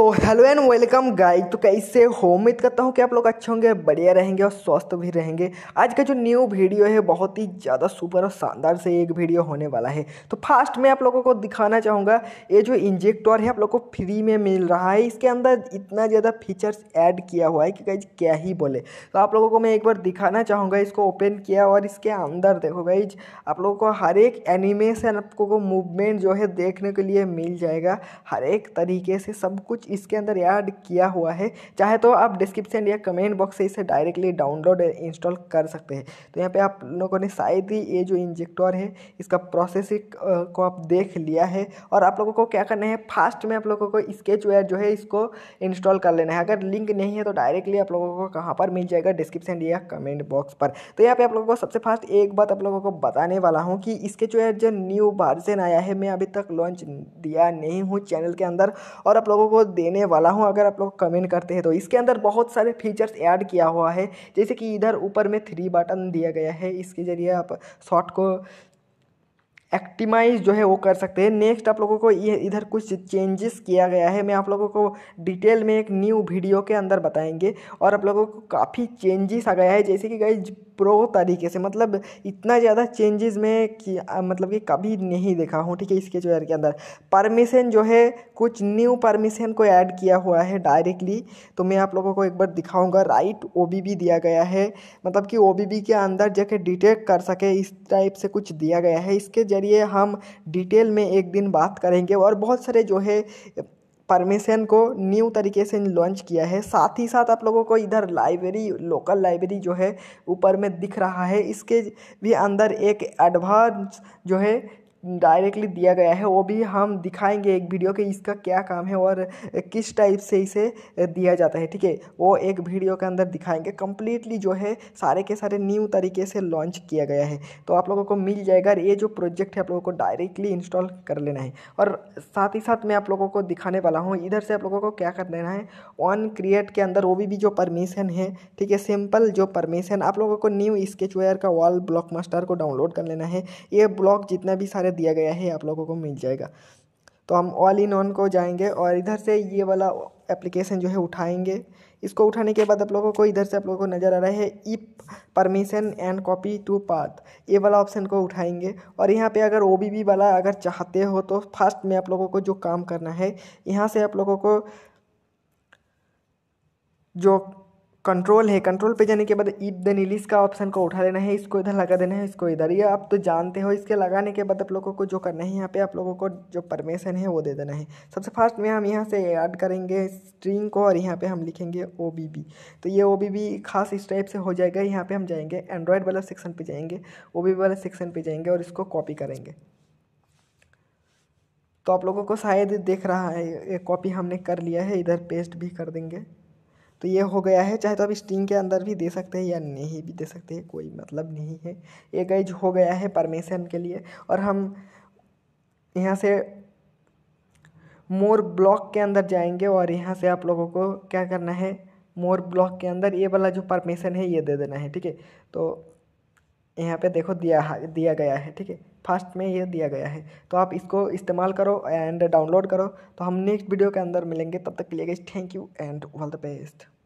तो hello and welcome guys तो कैसे हो उम्मीद करता हूँ कि आप लोग अच्छे होंगे बढ़िया रहेंगे और स्वस्थ भी रहेंगे आज का जो न्यू वीडियो है बहुत ही ज़्यादा सुपर और शानदार से एक वीडियो होने वाला है तो फास्ट में आप लोगों को दिखाना चाहूँगा ये जो इंजेक्टर है आप लोग को फ्री में मिल रहा है इसके अंदर इतना ज़्यादा फीचर्स ऐड किया हुआ है कि गाइज क्या ही बोले तो आप लोगों को मैं एक बार दिखाना चाहूँगा इसको ओपन किया और इसके अंदर देखो गाइज आप लोगों को हर एक एनिमेशन आपको मूवमेंट जो है देखने के लिए मिल जाएगा हर एक तरीके से सब कुछ इसके अंदर ऐड किया हुआ है चाहे तो आप डिस्क्रिप्शन या कमेंट बॉक्स से इसे डायरेक्टली डाउनलोड इंस्टॉल कर सकते हैं तो यहाँ पे आप लोगों ने शायद ही ये जो इंजेक्टर है इसका प्रोसेसिंग को आप देख लिया है और आप लोगों को क्या करना है फास्ट में आप लोगों को स्केच वेयर जो है इसको इंस्टॉल कर लेना है अगर लिंक नहीं है तो डायरेक्टली आप लोगों को कहाँ पर मिल जाएगा डिस्क्रिप्शन या कमेंट बॉक्स पर तो यहाँ पर आप लोगों को सबसे फास्ट एक बात आप लोगों को बताने वाला हूँ कि स्केच जो जो न्यू वर्जन आया है मैं अभी तक लॉन्च दिया नहीं हूँ चैनल के अंदर और आप लोगों को देने वाला हूँ अगर आप लोग कमेंट करते हैं तो इसके अंदर बहुत सारे फीचर्स ऐड किया हुआ है जैसे कि इधर ऊपर में थ्री बटन दिया गया है इसके ज़रिए आप शॉर्ट को एक्टिमाइज जो है वो कर सकते हैं नेक्स्ट आप लोगों को ये इधर कुछ चेंजेस किया गया है मैं आप लोगों को डिटेल में एक न्यू वीडियो के अंदर बताएंगे और आप लोगों को काफ़ी चेंजेस आ गया है जैसे कि गाइज प्रो तरीके से मतलब इतना ज़्यादा चेंजेस में कि मतलब कि कभी नहीं देखा हूँ ठीक है इसके चेयर के अंदर परमिशन जो है कुछ न्यू परमिशन को ऐड किया हुआ है डायरेक्टली तो मैं आप लोगों को एक बार दिखाऊंगा राइट ओ दिया गया है मतलब कि ओ के अंदर जाके डिटेक्ट कर सके इस टाइप से कुछ दिया गया है इसके जरिए हम डिटेल में एक दिन बात करेंगे और बहुत सारे जो है परमिशन को न्यू तरीके से लॉन्च किया है साथ ही साथ आप लोगों को इधर लाइब्रेरी लोकल लाइब्रेरी जो है ऊपर में दिख रहा है इसके भी अंदर एक एडवांस जो है डायरेक्टली दिया गया है वो भी हम दिखाएंगे एक वीडियो के इसका क्या काम है और किस टाइप से इसे दिया जाता है ठीक है वो एक वीडियो के अंदर दिखाएंगे कम्प्लीटली जो है सारे के सारे न्यू तरीके से लॉन्च किया गया है तो आप लोगों को मिल जाएगा ये जो प्रोजेक्ट है आप लोगों को डायरेक्टली इंस्टॉल कर लेना है और साथ ही साथ मैं आप लोगों को दिखाने वाला हूँ इधर से आप लोगों को क्या कर लेना है ऑन क्रिएट के अंदर वो भी, भी जो परमिशन है ठीक है सिंपल जो परमिशन आप लोगों को न्यू स्केचवेयर का वॉल ब्लॉक मास्टर को डाउनलोड कर लेना है ये ब्लॉक जितना भी सारे वगैरह दिया गया है आप लोगों को मिल जाएगा तो हम ऑल इन ऑन को जाएंगे और इधर से ये वाला एप्लीकेशन जो है उठाएंगे इसको उठाने के बाद आप लोगों को इधर से आप लोगों को नज़र आ रहा है ई permission and copy to path ये वाला ऑप्शन को उठाएंगे और यहाँ पे अगर ओ वाला अगर चाहते हो तो फास्ट में आप लोगों को जो काम करना है यहाँ से आप लोगों को जो कंट्रोल है कंट्रोल पे जाने के बाद ईट देन इलिस का ऑप्शन को उठा लेना है इसको इधर लगा देना है इसको इधर ये आप तो जानते हो इसके लगाने के बाद आप लोगों को जो करना है यहाँ पे आप लोगों को जो परमिशन है वो दे देना है सबसे फास्ट में हम यहाँ से ऐड करेंगे स्ट्रिंग को और यहाँ पे हम लिखेंगे ओ बी बी तो ये ओ बी बी खास इस टाइप से हो जाएगा यहाँ पर हम जाएंगे एंड्रॉयड वाला सेक्शन पर जाएंगे ओ बी वाला सेक्शन पर जाएंगे और इसको कॉपी करेंगे तो आप लोगों को शायद देख रहा है कॉपी हमने कर लिया है इधर पेस्ट भी कर देंगे तो ये हो गया है चाहे तो आप स्टिंग के अंदर भी दे सकते हैं या नहीं भी दे सकते हैं कोई मतलब नहीं है ये गैज हो गया है परमिशन के लिए और हम यहाँ से मोर ब्लॉक के अंदर जाएंगे और यहाँ से आप लोगों को क्या करना है मोर ब्लॉक के अंदर ये वाला जो परमिशन है ये दे देना है ठीक है तो यहाँ पे देखो दिया दिया गया है ठीक है फर्स्ट में ये दिया गया है तो आप इसको इस्तेमाल करो एंड डाउनलोड करो तो हम नेक्स्ट वीडियो के अंदर मिलेंगे तब तक के लिए गई thank you and all the best